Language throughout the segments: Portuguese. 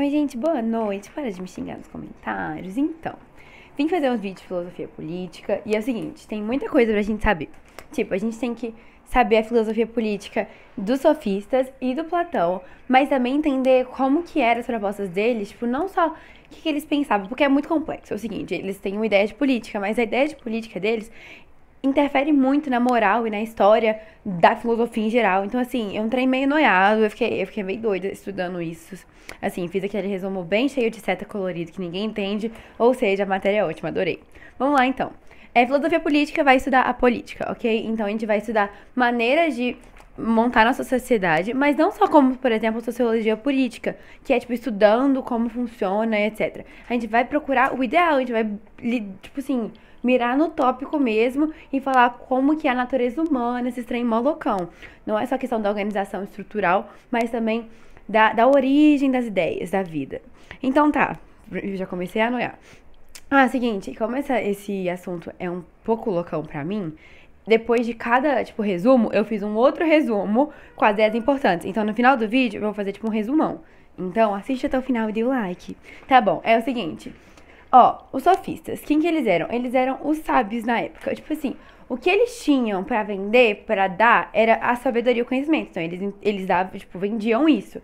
Oi, gente, boa noite. Para de me xingar nos comentários. Então, vim fazer um vídeo de filosofia política e é o seguinte: tem muita coisa pra gente saber. Tipo, a gente tem que saber a filosofia política dos sofistas e do Platão, mas também entender como que eram as propostas deles, tipo, não só o que, que eles pensavam, porque é muito complexo. É o seguinte, eles têm uma ideia de política, mas a ideia de política deles interfere muito na moral e na história da filosofia em geral. Então, assim, eu é entrei meio noiado, eu fiquei, eu fiquei meio doida estudando isso. Assim, fiz aquele resumo bem cheio de seta colorido que ninguém entende, ou seja, a matéria é ótima, adorei. Vamos lá, então. É, filosofia política vai estudar a política, ok? Então, a gente vai estudar maneiras de montar nossa sociedade, mas não só como, por exemplo, sociologia política, que é tipo estudando como funciona, etc. A gente vai procurar o ideal, a gente vai, tipo assim, mirar no tópico mesmo e falar como que é a natureza humana, esse trem molocão. Não é só questão da organização estrutural, mas também da, da origem das ideias, da vida. Então tá, eu já comecei a anoiar. Ah, seguinte, como essa, esse assunto é um pouco loucão pra mim, depois de cada, tipo, resumo, eu fiz um outro resumo com as ideias importantes. Então, no final do vídeo, eu vou fazer, tipo, um resumão. Então, assiste até o final e dê o like. Tá bom, é o seguinte. Ó, os sofistas, quem que eles eram? Eles eram os sábios na época. Tipo assim, o que eles tinham para vender, para dar, era a sabedoria e o conhecimento. Então, eles, eles davam, tipo, vendiam isso.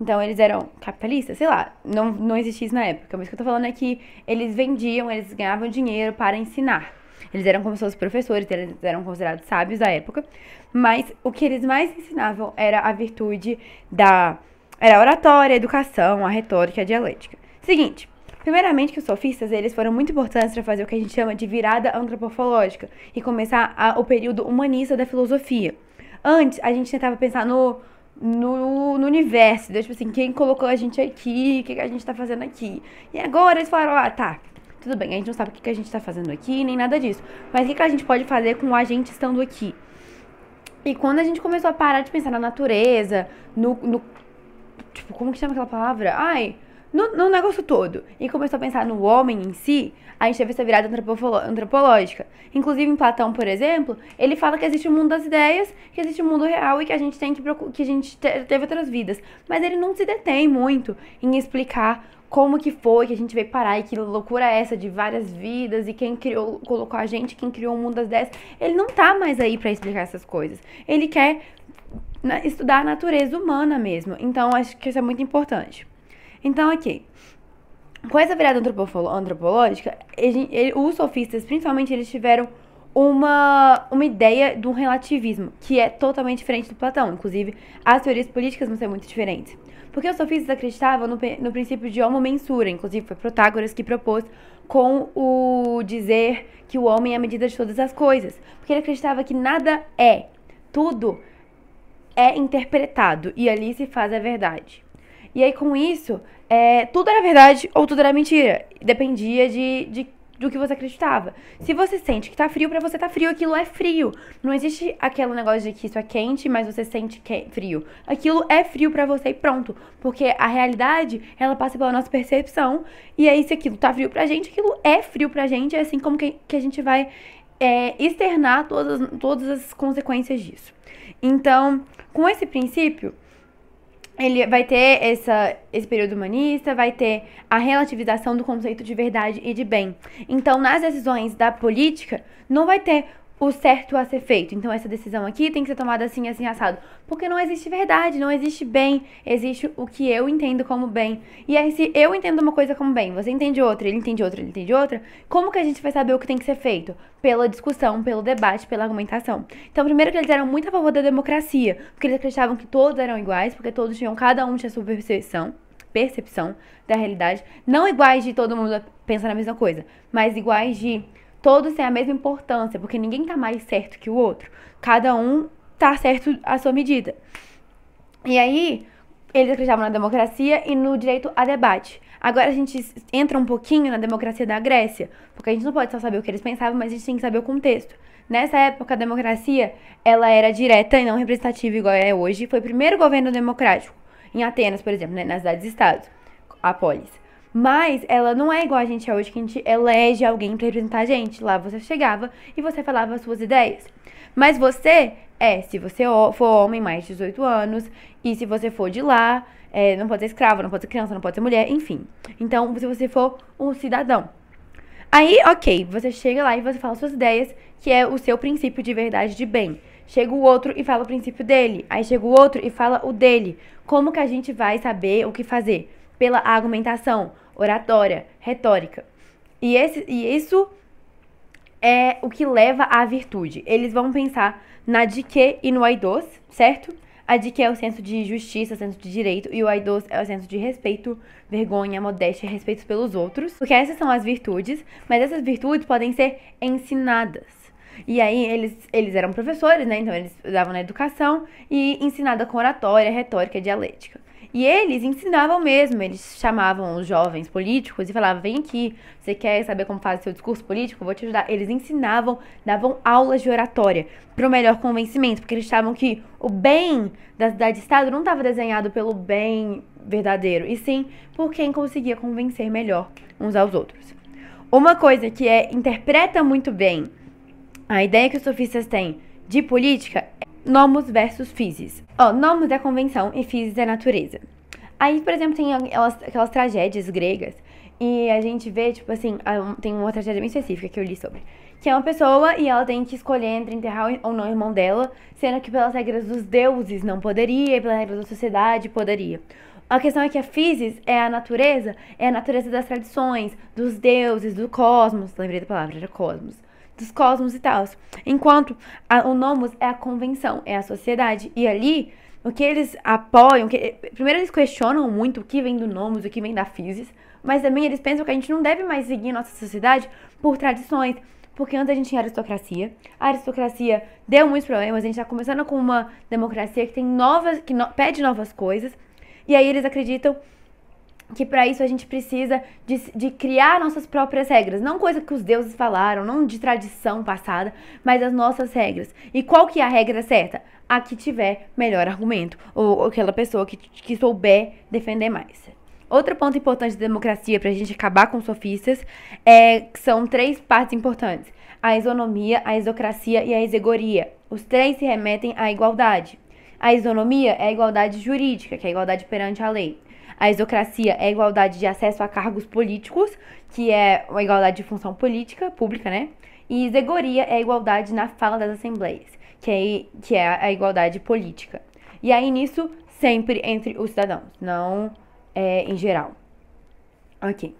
Então, eles eram capitalistas, sei lá, não, não existia isso na época. Mas o que eu tô falando é que eles vendiam, eles ganhavam dinheiro para ensinar. Eles eram como se fossem professores, eles eram considerados sábios da época. Mas o que eles mais ensinavam era a virtude da... Era a oratória, a educação, a retórica, a dialética. Seguinte, Primeiramente que os sofistas, eles foram muito importantes para fazer o que a gente chama de virada antropofológica e começar a, o período humanista da filosofia. Antes, a gente tentava pensar no no, no, universo. Né? tipo assim, quem colocou a gente aqui, o que, que, a gente está fazendo aqui. E agora eles falaram, ah, tá, tudo bem, a gente não sabe o que, que a gente está fazendo aqui, nem nada disso. Mas o que, que a gente pode fazer com a gente estando aqui? E quando a gente começou a parar de pensar na natureza, no. no tipo, como que chama aquela palavra? Ai no, no, negócio todo e começou a pensar no homem em si, a gente teve essa virada antropológica. Inclusive, em Platão, por exemplo, ele fala que existe o um mundo das ideias, que existe o um mundo real e que a gente tem que que a gente teve outras vidas. Mas ele não se detém muito em explicar como que foi que a gente veio parar e que loucura é essa de várias vidas e quem criou, colocou a gente, quem criou o mundo das ideias. Ele não tá mais aí para explicar essas coisas. Ele quer né, estudar a natureza humana mesmo. Então, acho que isso é muito importante. Então, aqui, com essa virada antropológica, ele, ele, os sofistas, principalmente, eles tiveram uma, uma ideia de um relativismo, que é totalmente diferente do Platão. Inclusive, as teorias políticas vão ser muito diferentes. Porque os sofistas acreditavam no, no princípio de homo mensura, inclusive foi Protágoras que propôs com o dizer que o homem é a medida de todas as coisas. Porque ele acreditava que nada é, tudo é interpretado e ali se faz a verdade. E aí, com isso, é, tudo era verdade ou tudo era mentira. Dependia de, de do que você acreditava. Se você sente que tá frio, para você tá frio, aquilo é frio. Não existe aquele negócio de que isso é quente, mas você sente que é frio. Aquilo é frio para você e pronto. Porque a realidade, ela passa pela nossa percepção. E aí, se aquilo tá frio pra gente, aquilo é frio pra gente. É assim como que, que a gente vai é, externar todas, todas as consequências disso. Então, com esse princípio ele vai ter essa, esse período humanista, vai ter a relativização do conceito de verdade e de bem. Então, nas decisões da política, não vai ter o certo a ser feito. Então essa decisão aqui tem que ser tomada assim, assim, assado. Porque não existe verdade, não existe bem, existe o que eu entendo como bem. E aí se eu entendo uma coisa como bem, você entende outra, ele entende outra, ele entende outra, como que a gente vai saber o que tem que ser feito? Pela discussão, pelo debate, pela argumentação. Então primeiro que eles eram muito a favor da democracia, porque eles acreditavam que todos eram iguais, porque todos tinham, cada um tinha sua percepção, percepção da realidade, não iguais de todo mundo pensar na mesma coisa, mas iguais de todos têm a mesma importância, porque ninguém tá mais certo que o outro. Cada um tá certo à sua medida. E aí, eles acreditavam na democracia e no direito a debate. Agora a gente entra um pouquinho na democracia da Grécia, porque a gente não pode só saber o que eles pensavam, mas a gente tem que saber o contexto. Nessa época, a democracia ela era direta e não representativa igual é hoje. Foi o primeiro governo democrático em Atenas, por exemplo, né, nas cidades-estado, a polis. Mas ela não é igual a gente é hoje, que a gente elege alguém para representar a gente. Lá você chegava e você falava as suas ideias. Mas você é, se você for homem mais de 18 anos, e se você for de lá, é, não pode ser escravo, não pode ser criança, não pode ser mulher, enfim. Então, se você for um cidadão. Aí, ok, você chega lá e você fala suas ideias, que é o seu princípio de verdade de bem. Chega o outro e fala o princípio dele. Aí chega o outro e fala o dele. Como que a gente vai saber o que fazer? pela argumentação, oratória, retórica. E, esse, e isso é o que leva à virtude. Eles vão pensar na que e no aidos, certo? A que é o senso de justiça, senso de direito, e o aidos é o senso de respeito, vergonha, modéstia, respeito pelos outros. Porque essas são as virtudes, mas essas virtudes podem ser ensinadas. E aí eles, eles eram professores, né? Então eles davam na educação e ensinada com oratória, retórica e dialética. E eles ensinavam mesmo, eles chamavam os jovens políticos e falavam: vem aqui, você quer saber como faz seu discurso político? Vou te ajudar. Eles ensinavam, davam aulas de oratória para o melhor convencimento, porque eles estavam que o bem da cidade-estado não estava desenhado pelo bem verdadeiro, e sim por quem conseguia convencer melhor uns aos outros. Uma coisa que é interpreta muito bem a ideia que os sofistas têm de política Nomos versus physis. Ó, nomos é convenção e physis é natureza. Aí, por exemplo, tem aquelas, aquelas tragédias gregas e a gente vê, tipo assim, tem uma tragédia bem específica que eu li sobre. Que é uma pessoa e ela tem que escolher entre enterrar ou não o irmão dela, sendo que pelas regras dos deuses não poderia e pelas regras da sociedade poderia. A questão é que a physis é a natureza, é a natureza das tradições, dos deuses, do cosmos. Lembrei da palavra, era cosmos dos cosmos e tal. Enquanto a, o nomos é a convenção, é a sociedade. E ali, o que eles apoiam, que, primeiro eles questionam muito o que vem do nomos, o que vem da physis, mas também eles pensam que a gente não deve mais seguir nossa sociedade por tradições, porque antes a gente tinha aristocracia. A aristocracia deu muitos problemas, a gente está começando com uma democracia que tem novas, que no, pede novas coisas. E aí eles acreditam que para isso a gente precisa de, de, criar nossas próprias regras, não coisa que os deuses falaram, não de tradição passada, mas as nossas regras. E qual que é a regra certa? A que tiver melhor argumento, ou, aquela pessoa que, que souber defender mais. Outro ponto importante da democracia para a gente acabar com sofistas é que são três partes importantes: a isonomia, a isocracia e a isegoria. Os três se remetem à igualdade. A isonomia é a igualdade jurídica, que é a igualdade perante a lei. A isocracia é a igualdade de acesso a cargos políticos, que é uma igualdade de função política, pública, né? E isegoria é a igualdade na fala das assembleias, que é, que é a igualdade política. E aí nisso, sempre entre os cidadãos, não é, em geral. Ok.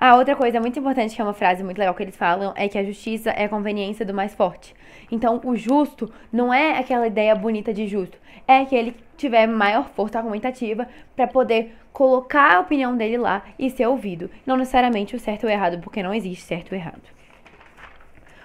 Ah, outra coisa muito importante, que é uma frase muito legal que eles falam, é que a justiça é a conveniência do mais forte. Então, o justo não é aquela ideia bonita de justo, é que ele tiver maior força argumentativa para poder colocar a opinião dele lá e ser ouvido. Não necessariamente o certo ou errado, porque não existe certo ou errado.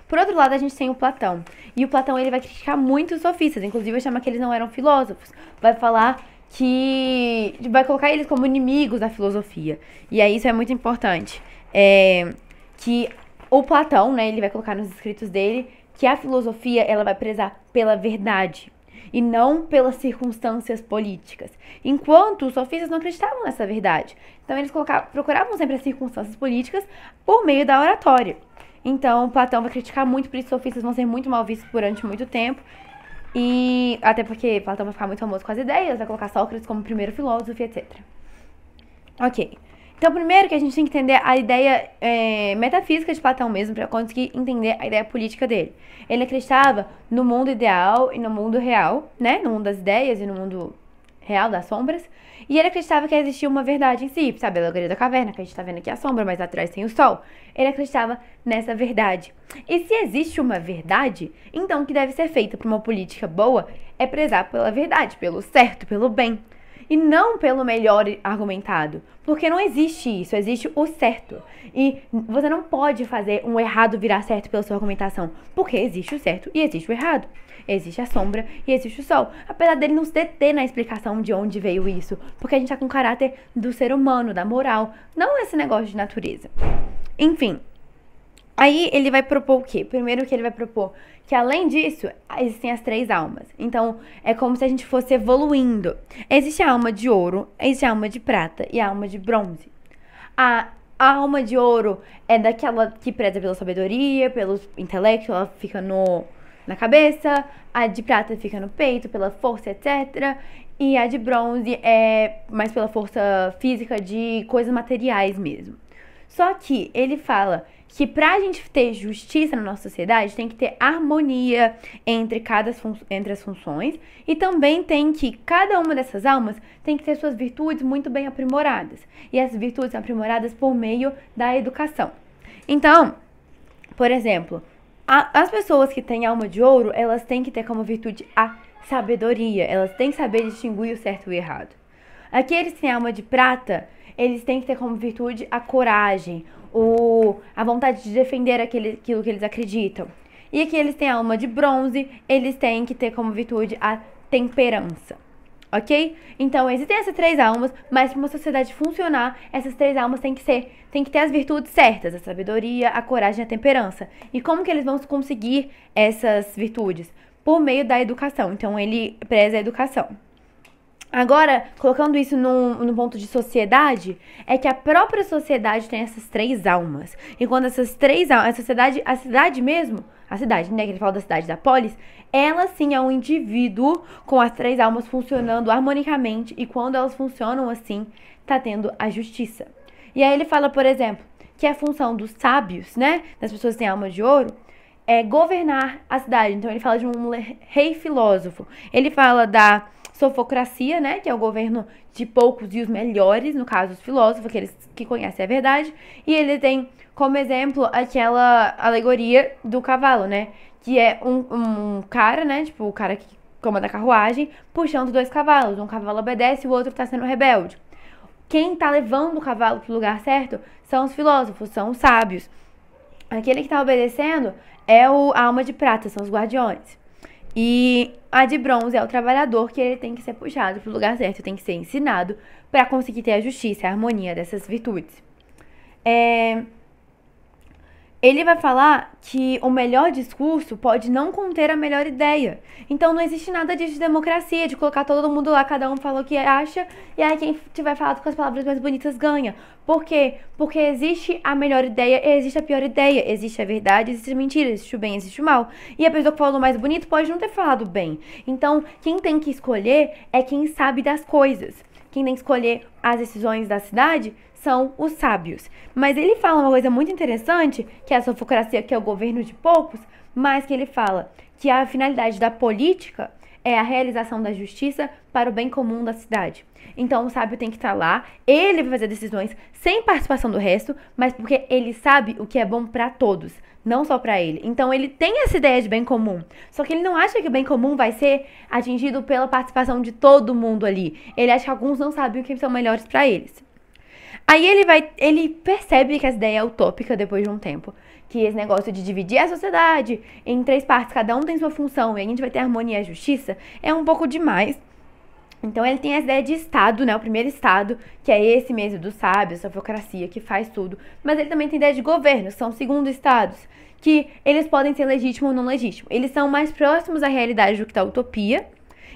Por outro lado, a gente tem o Platão. E o Platão ele vai criticar muito os sofistas, inclusive vai chamar que eles não eram filósofos. Vai falar que vai colocar eles como inimigos da filosofia. E aí isso é muito importante. É, que o Platão, né, ele vai colocar nos escritos dele que a filosofia ela vai prezar pela verdade e não pelas circunstâncias políticas. Enquanto os sofistas não acreditavam nessa verdade. Então eles procuravam sempre as circunstâncias políticas por meio da oratória. Então Platão vai criticar muito por isso os sofistas vão ser muito mal vistos durante muito tempo e até porque Platão vai ficar muito famoso com as ideias, vai colocar Sócrates como primeiro filósofo etc. Ok. Então, primeiro que a gente tem que entender a ideia é, metafísica de Platão mesmo, para conseguir entender a ideia política dele. Ele acreditava no mundo ideal e no mundo real, né? No mundo das ideias e no mundo real, das sombras. E ele acreditava que existia uma verdade em si, sabe? A alegoria da caverna, que a gente tá vendo aqui a sombra, mas atrás tem o sol. Ele acreditava nessa verdade. E se existe uma verdade, então o que deve ser feito para uma política boa é prezar pela verdade, pelo certo, pelo bem. E não pelo melhor argumentado. Porque não existe isso, existe o certo. E você não pode fazer um errado virar certo pela sua argumentação. Porque existe o certo e existe o errado existe a sombra e existe o sol. Apesar dele não se deter na explicação de onde veio isso, porque a gente tá com o caráter do ser humano, da moral, não esse negócio de natureza. Enfim, Aí ele vai propor o quê? Primeiro que ele vai propor que além disso, existem as três almas. Então, é como se a gente fosse evoluindo. Existe a alma de ouro, existe a alma de prata e a alma de bronze. A, a alma de ouro é daquela que preza pela sabedoria, pelo intelecto, ela fica no na cabeça, a de prata fica no peito, pela força, etc. E a de bronze é mais pela força física de coisas materiais mesmo. Só que ele fala que para a gente ter justiça na nossa sociedade tem que ter harmonia entre cada entre as funções e também tem que cada uma dessas almas tem que ter suas virtudes muito bem aprimoradas e essas virtudes são aprimoradas por meio da educação. Então, por exemplo, a, as pessoas que têm alma de ouro, elas têm que ter como virtude a sabedoria, elas têm que saber distinguir o certo e o errado. Aqueles que têm alma de prata, eles têm que ter como virtude a coragem, o, a vontade de defender aquele, aquilo que eles acreditam. E aqueles que têm alma de bronze, eles têm que ter como virtude a temperança ok? Então, existem essas três almas, mas para uma sociedade funcionar, essas três almas têm que ser, têm que ter as virtudes certas, a sabedoria, a coragem e a temperança. E como que eles vão conseguir essas virtudes? Por meio da educação. Então, ele preza a educação. Agora, colocando isso no num, ponto de sociedade, é que a própria sociedade tem essas três almas. E quando essas três almas, a sociedade, a cidade mesmo, a cidade, né? Que ele fala da cidade da polis. Ela sim é um indivíduo com as três almas funcionando harmonicamente. E quando elas funcionam assim, tá tendo a justiça. E aí ele fala, por exemplo, que a função dos sábios, né? Das pessoas que têm alma de ouro, é governar a cidade. Então ele fala de um rei filósofo. Ele fala da sofocracia, né? Que é o governo de poucos e os melhores, no caso, os filósofos, aqueles que conhecem a verdade. E ele tem como exemplo, aquela alegoria do cavalo, né? Que é um, um cara, né? Tipo, o cara que comanda a carruagem, puxando dois cavalos. Um cavalo obedece e o outro tá sendo rebelde. Quem tá levando o cavalo pro lugar certo são os filósofos, são os sábios. Aquele que tá obedecendo é o, alma de prata, são os guardiões. E a de bronze é o trabalhador que ele tem que ser puxado para o lugar certo, tem que ser ensinado para conseguir ter a justiça, a harmonia dessas virtudes. É, ele vai falar que o melhor discurso pode não conter a melhor ideia. Então não existe nada disso de democracia, de colocar todo mundo lá, cada um fala o que acha, e aí quem tiver falado com as palavras mais bonitas ganha. Por quê? Porque existe a melhor ideia e existe a pior ideia. Existe a verdade, existe a mentira, existe o bem, existe o mal. E a pessoa que falou mais bonito pode não ter falado bem. Então, quem tem que escolher é quem sabe das coisas. Quem tem que escolher as decisões da cidade são os sábios. Mas ele fala uma coisa muito interessante, que é a sofocracia, que é o governo de poucos, mas que ele fala que a finalidade da política é a realização da justiça para o bem comum da cidade. Então o sábio tem que estar lá, ele vai fazer decisões sem participação do resto, mas porque ele sabe o que é bom para todos, não só para ele. Então ele tem essa ideia de bem comum, só que ele não acha que o bem comum vai ser atingido pela participação de todo mundo ali. Ele acha que alguns não sabem o que são melhores para eles. Aí ele vai, ele percebe que essa ideia é utópica depois de um tempo. Que esse negócio de dividir a sociedade em três partes, cada um tem sua função e a gente vai ter harmonia e justiça, é um pouco demais. Então ele tem essa ideia de Estado, né? O primeiro Estado, que é esse mesmo do sábio, sofocracia, que faz tudo. Mas ele também tem ideia de governo, são segundo Estados, que eles podem ser legítimo ou não legítimo. Eles são mais próximos à realidade do que da tá utopia.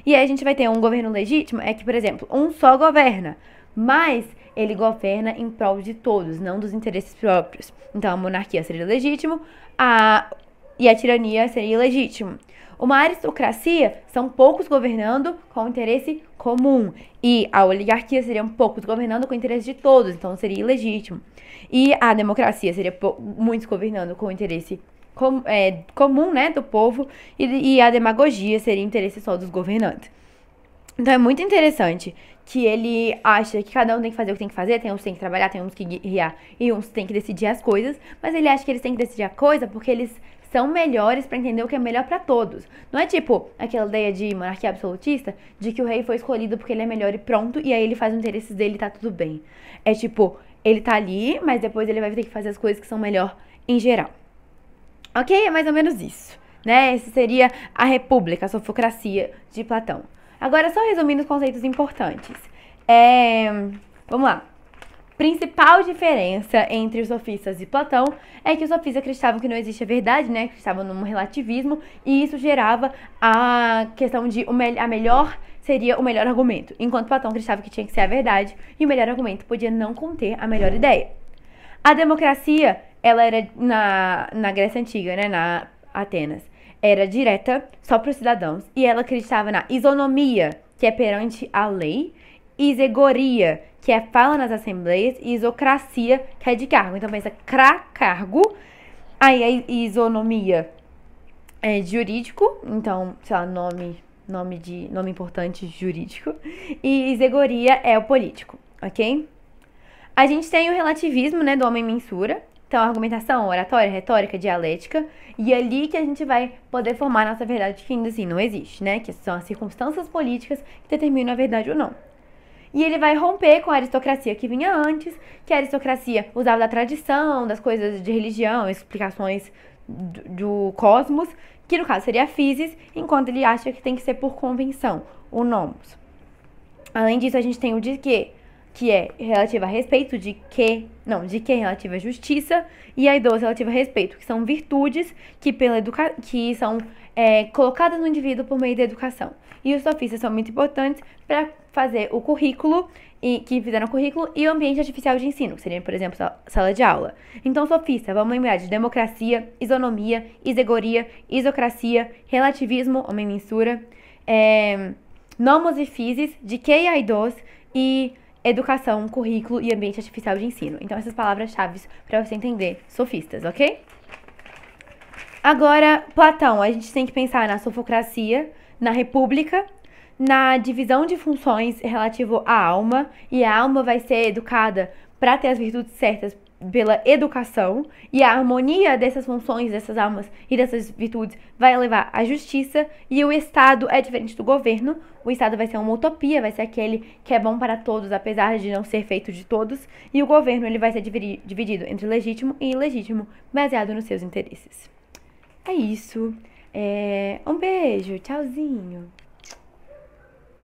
E aí a gente vai ter um governo legítimo, é que, por exemplo, um só governa, mas ele governa em prol de todos, não dos interesses próprios. Então a monarquia seria legítima a e a tirania seria ilegítima. Uma aristocracia são poucos governando com interesse comum e a oligarquia seriam poucos governando com interesse de todos, então seria ilegítimo. E a democracia seria muitos governando com interesse com, é, comum, né, do povo e, e a demagogia seria interesse só dos governantes. Então é muito interessante que ele acha que cada um tem que fazer o que tem que fazer, tem uns que tem que trabalhar, tem uns que guiar e uns que tem que decidir as coisas, mas ele acha que eles têm que decidir a coisa porque eles são melhores para entender o que é melhor para todos. Não é tipo aquela ideia de monarquia absolutista de que o rei foi escolhido porque ele é melhor e pronto, e aí ele faz os interesses dele e tá tudo bem. É tipo, ele tá ali, mas depois ele vai ter que fazer as coisas que são melhor em geral. Ok? É mais ou menos isso. Né? Essa seria a república, a sofocracia de Platão. Agora, só resumindo os conceitos importantes. É, vamos lá. Principal diferença entre os sofistas e Platão é que os sofistas acreditavam que não existe a verdade, né? Acreditavam num relativismo e isso gerava a questão de a melhor seria o melhor argumento, enquanto Platão acreditava que tinha que ser a verdade e o melhor argumento podia não conter a melhor ideia. A democracia, ela era na, na Grécia Antiga, né? Na Atenas era direta só para os cidadãos e ela acreditava na isonomia, que é perante a lei, isegoria, que é fala nas assembleias, e isocracia, que é de cargo. Então pensa cra cargo, aí a isonomia é jurídico, então, sei lá, nome, nome de nome importante jurídico, e isegoria é o político, OK? A gente tem o relativismo, né, do homem mensura, então, argumentação, oratória, retórica, dialética. E é ali que a gente vai poder formar nossa verdade que ainda assim não existe, né? Que são as circunstâncias políticas que determinam a verdade ou não. E ele vai romper com a aristocracia que vinha antes, que a aristocracia usava da tradição, das coisas de religião, explicações do, do cosmos, que no caso seria a physis, enquanto ele acha que tem que ser por convenção, o nomos. Além disso, a gente tem o de que que é relativa a respeito de que, não, de que é relativa à justiça, e a idosa relativa a respeito, que são virtudes que, pela educa que são é, colocadas no indivíduo por meio da educação. E os sofistas são muito importantes para fazer o currículo, e que fizeram o currículo, e o ambiente artificial de ensino, que seria, por exemplo, sala de aula. Então, sofista, vamos lembrar de democracia, isonomia, isegoria, isocracia, relativismo, homem-mensura, é, nomos e fises, de que é e aidos, e educação, currículo e ambiente artificial de ensino. Então, essas palavras-chave para você entender sofistas, ok? Agora, Platão, a gente tem que pensar na sofocracia, na república, na divisão de funções relativo à alma, e a alma vai ser educada para ter as virtudes certas pela educação, e a harmonia dessas funções, dessas almas e dessas virtudes vai levar à justiça, e o Estado é diferente do governo. O Estado vai ser uma utopia, vai ser aquele que é bom para todos, apesar de não ser feito de todos, e o governo ele vai ser dividido entre legítimo e ilegítimo, baseado nos seus interesses. É isso. É... Um beijo, tchauzinho.